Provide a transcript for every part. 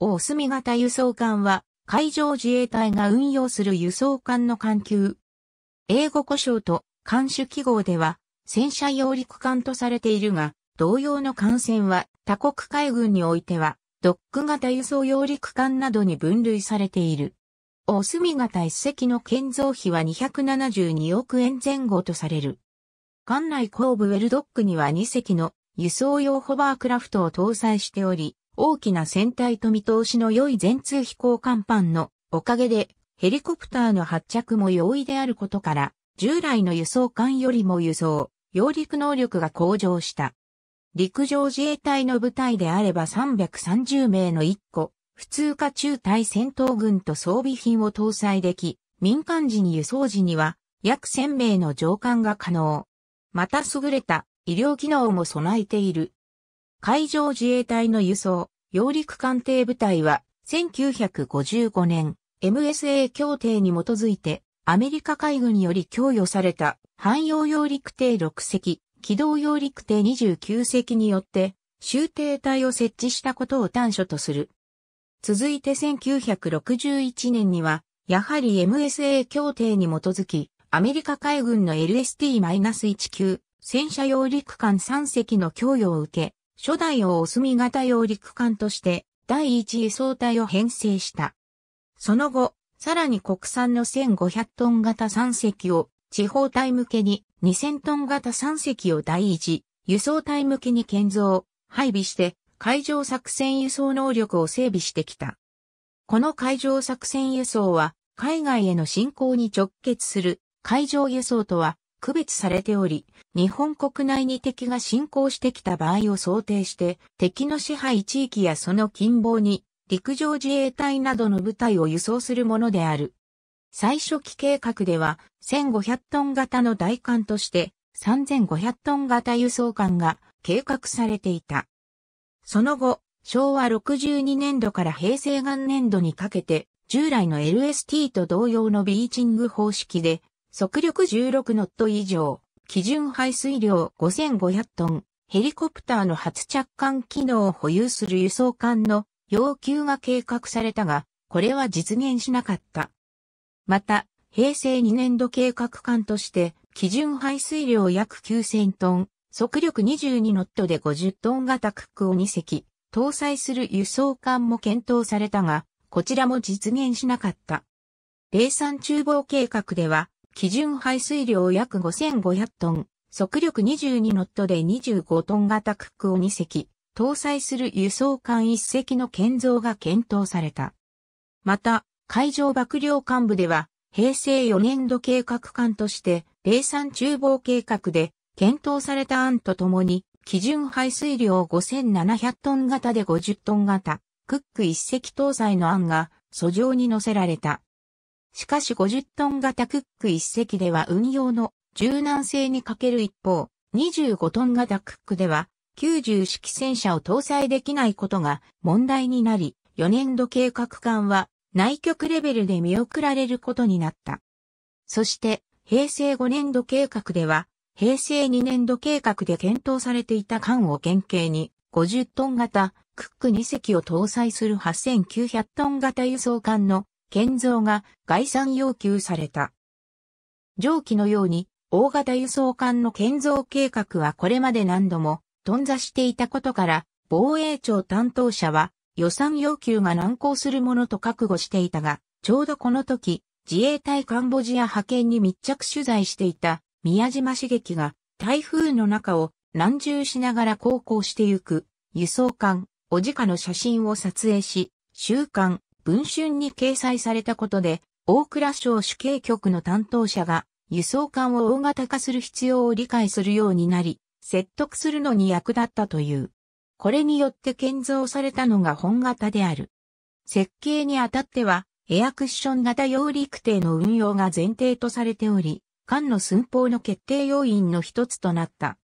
大隅型輸送艦は、海上自衛隊が運用する輸送艦の艦級。英語故障と艦種記号では、戦車揚陸艦とされているが、同様の艦船は他国海軍においては、ドック型輸送揚陸艦などに分類されている。大隅型一隻の建造費は272億円前後とされる。艦内後部ウェルドックには2隻の輸送用ホバークラフトを搭載しており、大きな船体と見通しの良い全通飛行甲板のおかげでヘリコプターの発着も容易であることから、従来の輸送艦よりも輸送、揚陸能力が向上した。陸上自衛隊の部隊であれば330名の1個、普通科中隊戦闘軍と装備品を搭載でき、民間時に輸送時には約1000名の乗艦が可能。また優れた医療機能も備えている。海上自衛隊の輸送、揚陸艦艇部隊は、1955年、MSA 協定に基づいて、アメリカ海軍により供与された、汎用揚陸艇6隻、機動揚陸艇29隻によって、終艇隊を設置したことを短所とする。続いて1961年には、やはり MSA 協定に基づき、アメリカ海軍の LST-1 級戦車揚陸艦3隻の供与を受け、初代をお墨型用陸艦として第一輸送隊を編成した。その後、さらに国産の1500トン型3隻を地方隊向けに2000トン型3隻を第一輸送隊向けに建造、配備して海上作戦輸送能力を整備してきた。この海上作戦輸送は海外への進行に直結する海上輸送とは区別されており、日本国内に敵が侵攻してきた場合を想定して、敵の支配地域やその近傍に、陸上自衛隊などの部隊を輸送するものである。最初期計画では、1500トン型の大艦として、3500トン型輸送艦が計画されていた。その後、昭和62年度から平成元年度にかけて、従来の LST と同様のビーチング方式で速力16ノット以上、基準排水量5500トン、ヘリコプターの初着艦機能を保有する輸送艦の要求が計画されたが、これは実現しなかった。また、平成2年度計画艦として、基準排水量約9000トン、速力22ノットで50トン型クックを2隻、搭載する輸送艦も検討されたが、こちらも実現しなかった。零三厨房計画では、基準排水量約5500トン、速力22ノットで25トン型クックを2隻、搭載する輸送艦1隻の建造が検討された。また、海上幕僚幹部では、平成4年度計画艦として、零産厨房計画で、検討された案とともに、基準排水量5700トン型で50トン型、クック1隻搭載の案が、訴状に載せられた。しかし50トン型クック1隻では運用の柔軟性に欠ける一方、25トン型クックでは90式戦車を搭載できないことが問題になり、4年度計画艦は内局レベルで見送られることになった。そして、平成5年度計画では、平成2年度計画で検討されていた艦を原型に、50トン型、クック2隻を搭載する8900トン型輸送艦の建造が概算要求された。上記のように、大型輸送艦の建造計画はこれまで何度も頓挫していたことから、防衛庁担当者は予算要求が難航するものと覚悟していたが、ちょうどこの時、自衛隊カンボジア派遣に密着取材していた宮島茂樹が台風の中を南縦しながら航行してゆく輸送艦おじかの写真を撮影し、週刊文春に掲載されたことで、大蔵省主計局の担当者が輸送艦を大型化する必要を理解するようになり、説得するのに役立ったという。これによって建造されたのが本型である。設計にあたっては、エアクッション型揚陸艇の運用が前提とされており、艦の寸法の決定要因の一つとなった。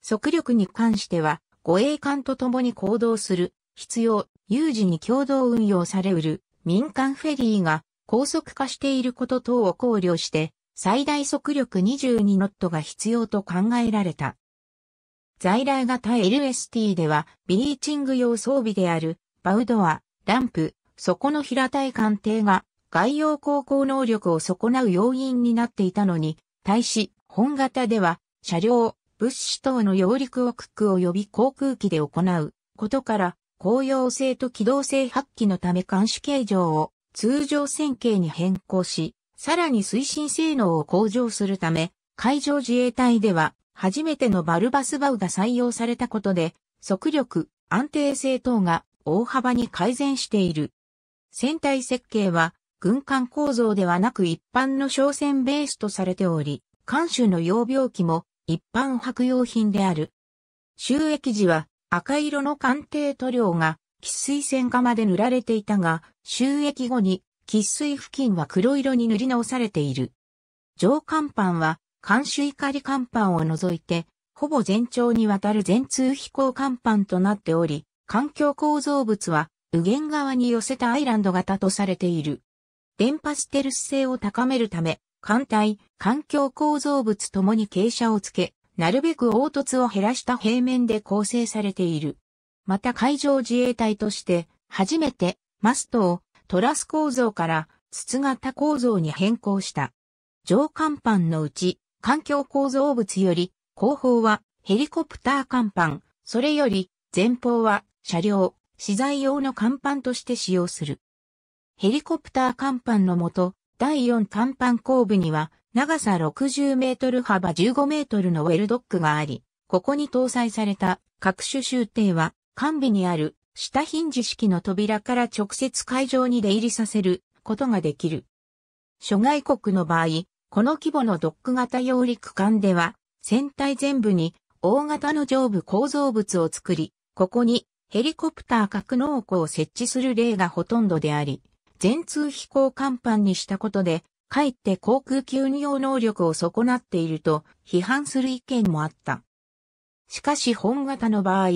速力に関しては、護衛艦と共に行動する必要有事に共同運用されうる民間フェリーが高速化していること等を考慮して、最大速力22ノットが必要と考えられた。在来型 LST では、ビーチング用装備である、バウドア、ランプ、底の平たい艦艇が、外洋航行能力を損なう要因になっていたのに、対し、本型では、車両、物資等の揚陸をクック及び航空機で行うことから、公用性と機動性発揮のため監視形状を通常線形に変更し、さらに推進性能を向上するため、海上自衛隊では初めてのバルバスバウが採用されたことで、速力、安定性等が大幅に改善している。船体設計は軍艦構造ではなく一般の商船ベースとされており、艦首の用病機も一般白用品である。収益時は赤色の鑑定塗料が喫水線化まで塗られていたが、収益後に喫水付近は黒色に塗り直されている。上甲板は、監視怒り甲板を除いて、ほぼ全長にわたる全通飛行甲板となっており、環境構造物は、右舷側に寄せたアイランド型とされている。電波ステルス性を高めるため、艦体、環境構造物ともに傾斜をつけ、なるべく凹凸を減らした平面で構成されている。また海上自衛隊として、初めてマストをトラス構造から筒型構造に変更した。上甲板のうち、環境構造物より、後方はヘリコプター甲板、それより前方は車両、資材用の甲板として使用する。ヘリコプター甲板のもと、第4甲板後部には長さ60メートル幅15メートルのウェルドックがあり、ここに搭載された各種集艇は、完備にある下ヒンジ式の扉から直接会場に出入りさせることができる。諸外国の場合、この規模のドック型揚陸艦では、船体全部に大型の上部構造物を作り、ここにヘリコプター格納庫を設置する例がほとんどであり、全通飛行甲板にしたことで、かえって航空救用能力を損なっていると批判する意見もあった。しかし本型の場合、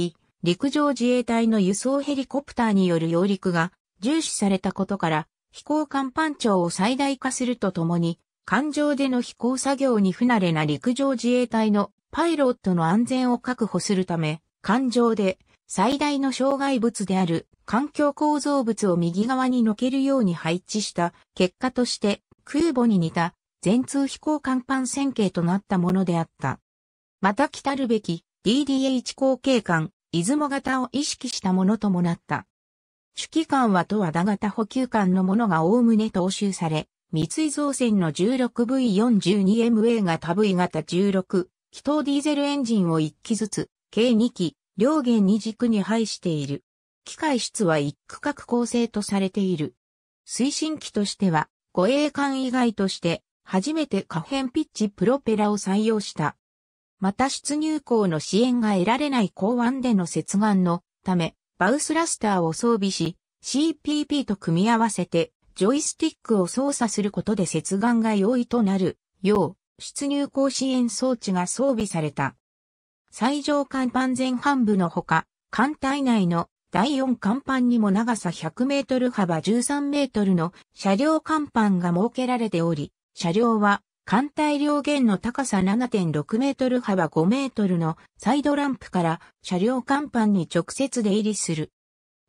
陸上自衛隊の輸送ヘリコプターによる揚陸が重視されたことから、飛行甲板長を最大化するとともに、艦上での飛行作業に不慣れな陸上自衛隊のパイロットの安全を確保するため、艦上で最大の障害物である環境構造物を右側にのけるように配置した結果として空母に似た全通飛行甲板線形となったものであった。また来るべき DDH 後継艦、出雲型を意識したものともなった。主機関はと和田型補給艦のものがおおむね踏襲され、三井造船の 16V42MA 型 V 型16、気筒ディーゼルエンジンを1機ずつ、計2機、両弦2軸に配している。機械室は1区画構成とされている。推進機としては、護衛艦以外として、初めて可変ピッチプロペラを採用した。また出入港の支援が得られない港湾での接岸のため、バウスラスターを装備し、CPP と組み合わせて、ジョイスティックを操作することで接岸が容易となるよう、出入港支援装置が装備された。最上艦万前半部のほか、艦隊内の第4甲板にも長さ100メートル幅13メートルの車両甲板が設けられており、車両は艦隊両舷の高さ7.6メートル幅5メートルのサイドランプから車両甲板に直接出入りする。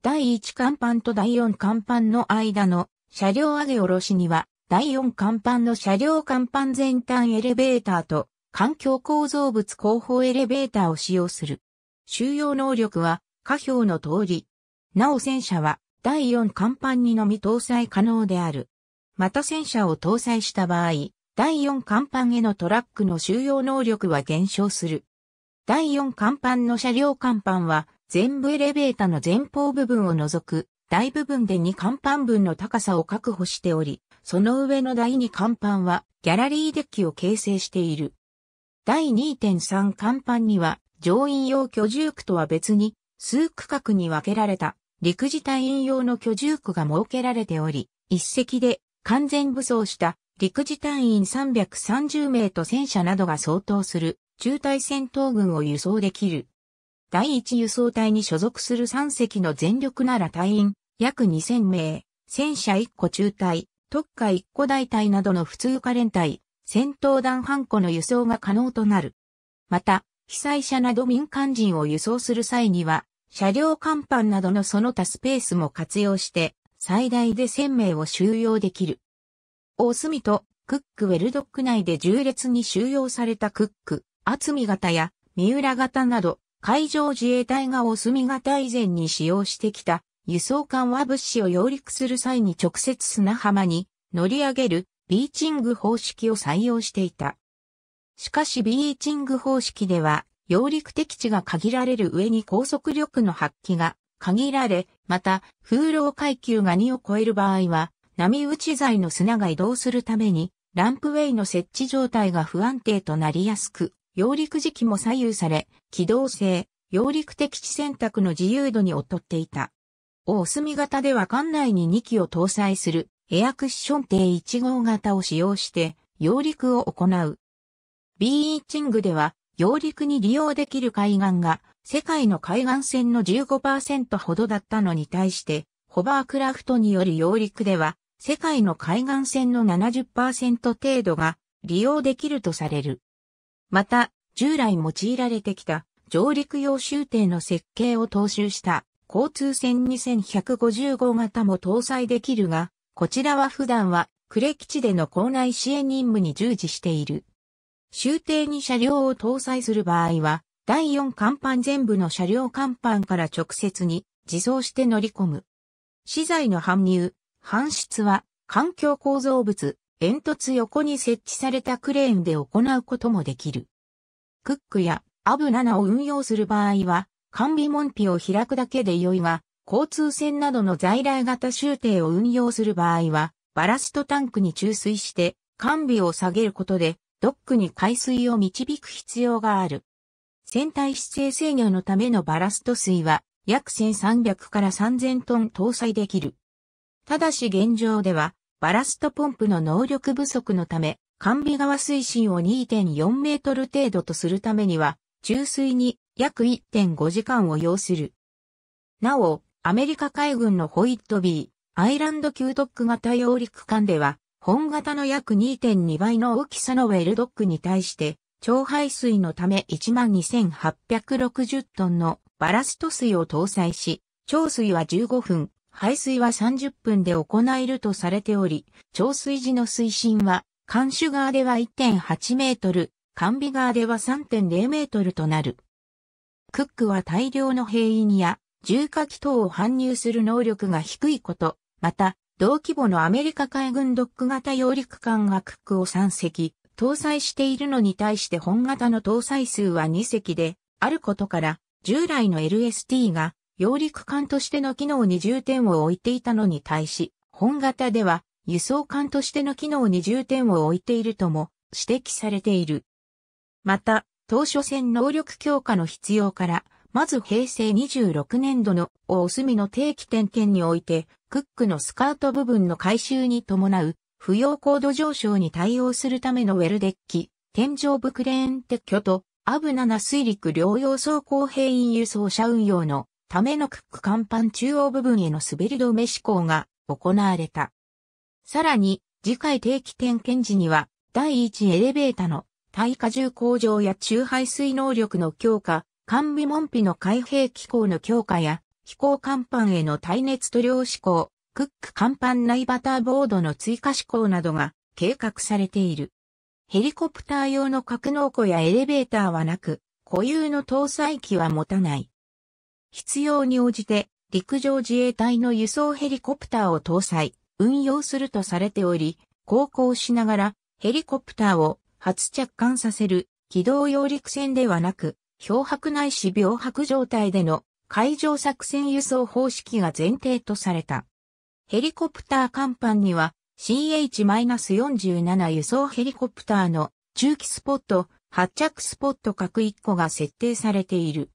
第1甲板と第4甲板の間の車両上げ下ろしには、第4甲板の車両甲板全端エレベーターと環境構造物後方エレベーターを使用する。収容能力は下表の通り。なお戦車は第4甲板にのみ搭載可能である。また戦車を搭載した場合、第4甲板へのトラックの収容能力は減少する。第4甲板の車両甲板は全部エレベータの前方部分を除く大部分で2甲板分の高さを確保しており、その上の第2甲板はギャラリーデッキを形成している。第2.3甲板には乗員用居住区とは別に数区画に分けられた陸自隊員用の居住区が設けられており、一隻で完全武装した陸自隊員330名と戦車などが相当する中隊戦闘軍を輸送できる。第一輸送隊に所属する3隻の全力なら隊員約2000名、戦車1個中隊、特化1個大隊などの普通科連隊、戦闘団半個の輸送が可能となる。また、被災者など民間人を輸送する際には、車両甲板などのその他スペースも活用して、最大で1000名を収容できる。大隅とクックウェルドック内で重列に収容されたクック、厚見型や三浦型など、海上自衛隊が大隅型以前に使用してきた輸送艦は物資を揚陸する際に直接砂浜に乗り上げるビーチング方式を採用していた。しかしビーチング方式では、揚陸的地が限られる上に高速力の発揮が限られ、また、風浪階級が2を超える場合は、波打ち材の砂が移動するために、ランプウェイの設置状態が不安定となりやすく、揚陸時期も左右され、機動性、揚陸的地選択の自由度に劣っていた。大隅型では艦内に2機を搭載するエアクッション艇1号型を使用して、揚陸を行う。ビーチングでは、揚陸に利用できる海岸が、世界の海岸線の15%ほどだったのに対して、ホバークラフトによる揚陸では、世界の海岸線の70%程度が利用できるとされる。また、従来用いられてきた上陸用終艇の設計を踏襲した交通船2155型も搭載できるが、こちらは普段は呉基地での校内支援任務に従事している。終艇に車両を搭載する場合は、第4甲板全部の車両甲板から直接に自走して乗り込む。資材の搬入、搬出は環境構造物、煙突横に設置されたクレーンで行うこともできる。クックやアブ7を運用する場合は、完備門扉を開くだけで良いが、交通船などの在来型終艇を運用する場合は、バラストタンクに注水して、完備を下げることで、ドックに海水を導く必要がある。船体姿勢制御のためのバラスト水は約1300から3000トン搭載できる。ただし現状ではバラストポンプの能力不足のため、完備側水深を2.4メートル程度とするためには、注水に約1.5時間を要する。なお、アメリカ海軍のホイットビー、アイランド級ドック型揚陸艦では、本型の約2.2倍の大きさのウェルドックに対して、超排水のため12,860トンのバラスト水を搭載し、超水は15分、排水は30分で行えるとされており、超水時の水深は、監守側では1.8メートル、完備側では3.0メートルとなる。クックは大量の兵員や重火器等を搬入する能力が低いこと、また同規模のアメリカ海軍ドック型揚陸艦がクックを3隻、搭載しているのに対して本型の搭載数は2隻で、あることから、従来の LST が、揚陸艦としての機能に重点を置いていたのに対し、本型では、輸送艦としての機能に重点を置いているとも指摘されている。また、当初戦能力強化の必要から、まず平成26年度の大隅の定期点検において、クックのスカート部分の回収に伴う、不要高度上昇に対応するためのウェルデッキ、天井部クレーン撤去と、アブナナ水陸両用走行兵員輸送車運用のためのクック甲板中央部分への滑り止め施行が行われた。さらに、次回定期点検時には、第1エレベータの耐荷重向上や中排水能力の強化、管備門扉の開閉機構の強化や、飛行甲板への耐熱塗料試行、クック甲板内バターボードの追加試行などが計画されている。ヘリコプター用の格納庫やエレベーターはなく、固有の搭載機は持たない。必要に応じて陸上自衛隊の輸送ヘリコプターを搭載、運用するとされており、航行しながらヘリコプターを初着艦させる機動揚陸船ではなく、漂白ないし漂白状態での海上作戦輸送方式が前提とされた。ヘリコプター甲板には CH-47 輸送ヘリコプターの中期スポット、発着スポット各1個が設定されている。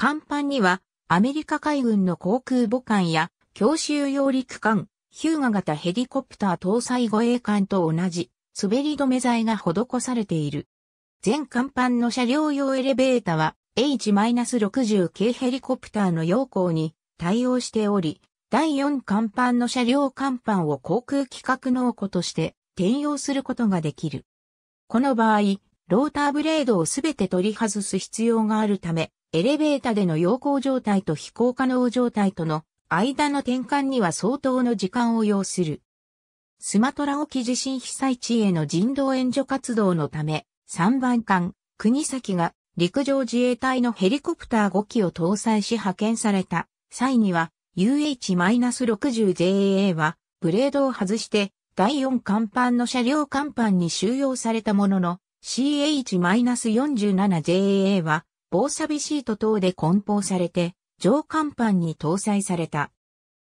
甲板にはアメリカ海軍の航空母艦や強襲揚陸艦、ヒューガ型ヘリコプター搭載護衛艦と同じ滑り止め材が施されている。全甲板の車両用エレベータは H-60 系ヘリコプターの要項に対応しており、第4甲板の車両甲板を航空規格の庫として転用することができる。この場合、ローターブレードをすべて取り外す必要があるため、エレベータでの要項状態と飛行可能状態との間の転換には相当の時間を要する。スマトラ沖地震被災地への人道援助活動のため、3番艦、国崎が陸上自衛隊のヘリコプター5機を搭載し派遣された際には UH-60JA a はブレードを外して第4甲板の車両甲板に収容されたものの CH-47JA a は防サビシート等で梱包されて上甲板に搭載された。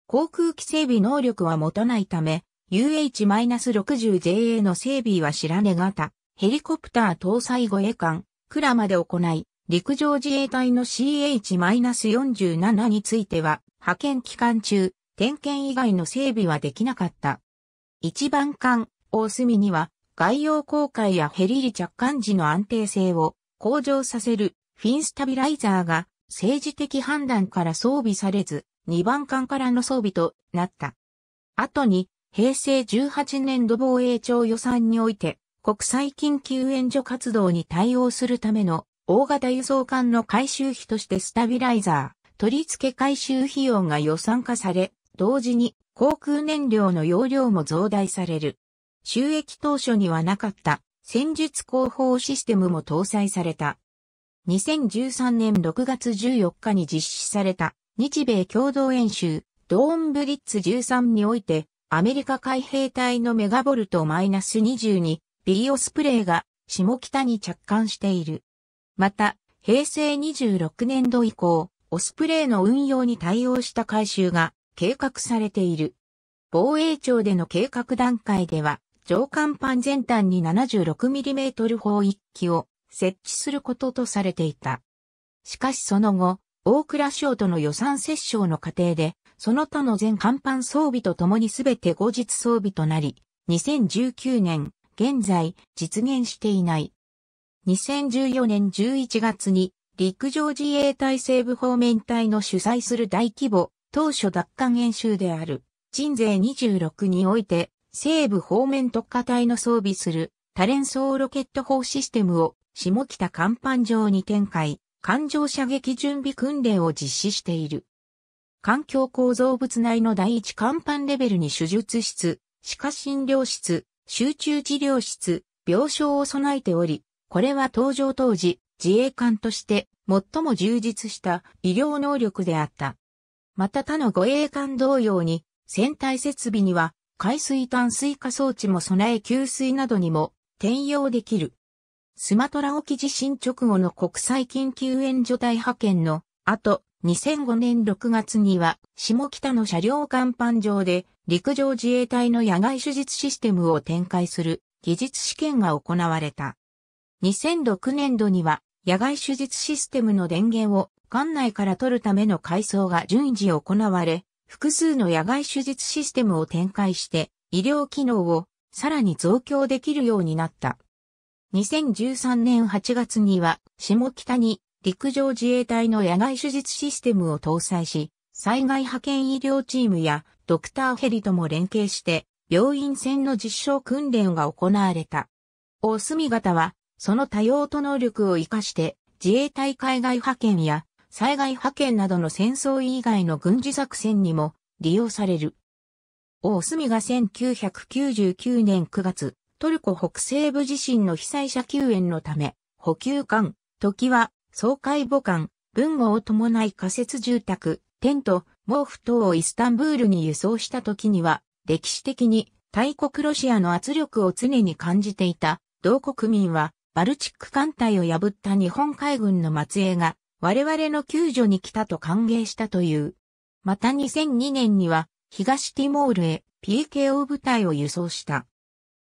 航空機整備能力は持たないため UH-60JA の整備は知らねがたヘリコプター搭載護衛艦クラまで行い、陸上自衛隊の CH-47 については、派遣期間中、点検以外の整備はできなかった。一番艦、大隅には、外洋航海やヘリリ着艦時の安定性を向上させるフィンスタビライザーが政治的判断から装備されず、2番艦からの装備となった。後に、平成18年度防衛庁予算において、国際緊急援助活動に対応するための大型輸送艦の回収費としてスタビライザー、取り付け回収費用が予算化され、同時に航空燃料の容量も増大される。収益当初にはなかった戦術広報システムも搭載された。2013年6月14日に実施された日米共同演習ドーンブリッツ13においてアメリカ海兵隊のメガボルト -22 ビリオスプレイが下北に着艦している。また、平成26年度以降、オスプレイの運用に対応した改修が計画されている。防衛庁での計画段階では、上甲板全端に 76mm 砲1機を設置することとされていた。しかしその後、大倉省との予算折衝の過程で、その他の全甲板装備とともにすべて後日装備となり、2019年現在実現していない。2014年11月に陸上自衛隊西部方面隊の主催する大規模当初奪還演習である人税26において西部方面特化隊の装備する多連装ロケット砲システムを下北甲板上に展開、艦上射撃準備訓練を実施している。環境構造物内の第一甲板レベルに手術室、歯科診療室、集中治療室、病床を備えており、これは登場当時、自衛官として最も充実した医療能力であった。また他の護衛艦同様に、船体設備には海水淡水化装置も備え給水などにも転用できる。スマトラ沖地震直後の国際緊急援助隊派遣の後、2005年6月には、下北の車両甲板上で、陸上自衛隊の野外手術システムを展開する技術試験が行われた。2006年度には、野外手術システムの電源を管内から取るための改装が順次行われ、複数の野外手術システムを展開して、医療機能をさらに増強できるようになった。2013年8月には、下北に陸上自衛隊の野外手術システムを搭載し、災害派遣医療チームやドクターヘリとも連携して、病院船の実証訓練が行われた。大隅型は、その多用途能力を活かして、自衛隊海外派遣や災害派遣などの戦争以外の軍事作戦にも利用される。大隅が1999年9月、トルコ北西部地震の被災者救援のため、補給艦、時は総会母艦、文豪を伴い仮設住宅、テント、毛布等をイスタンブールに輸送した時には、歴史的に大国ロシアの圧力を常に感じていた、同国民は、バルチック艦隊を破った日本海軍の末裔が、我々の救助に来たと歓迎したという。また2002年には、東ティモールへ PKO 部隊を輸送した。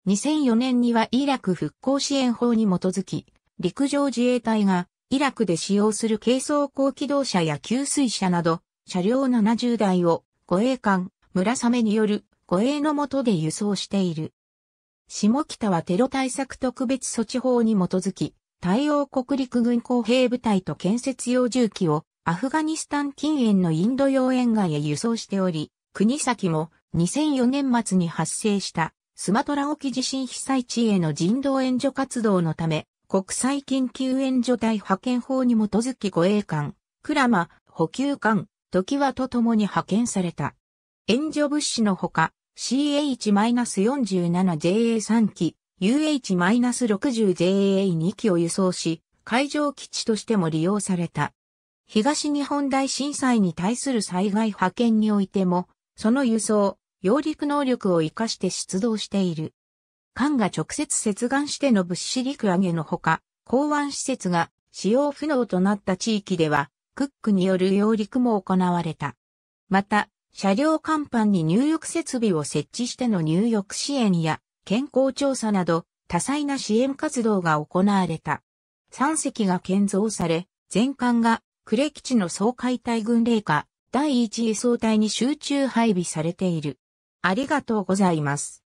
2004年にはイラク復興支援法に基づき、陸上自衛隊がイラクで使用する軽装甲機動車や給水車など、車両70台を護衛艦、村雨による護衛の下で輸送している。下北はテロ対策特別措置法に基づき、対応国陸軍工兵部隊と建設用重機をアフガニスタン近縁のインド洋沿岸へ輸送しており、国先も2004年末に発生したスマトラ沖地震被災地への人道援助活動のため国際緊急援助隊派遣法に基づき護衛艦、クラマ、補給艦、時はと共に派遣された。援助物資のほか、CH-47JA3 機、UH-60JA2 機を輸送し、海上基地としても利用された。東日本大震災に対する災害派遣においても、その輸送、揚陸能力を活かして出動している。艦が直接接岸しての物資陸揚げのほか、港湾施設が使用不能となった地域では、クックによる揚陸も行われた。また、車両甲板に入浴設備を設置しての入浴支援や健康調査など多彩な支援活動が行われた。3隻が建造され、全艦が呉基地の総解体軍令下第1位総隊に集中配備されている。ありがとうございます。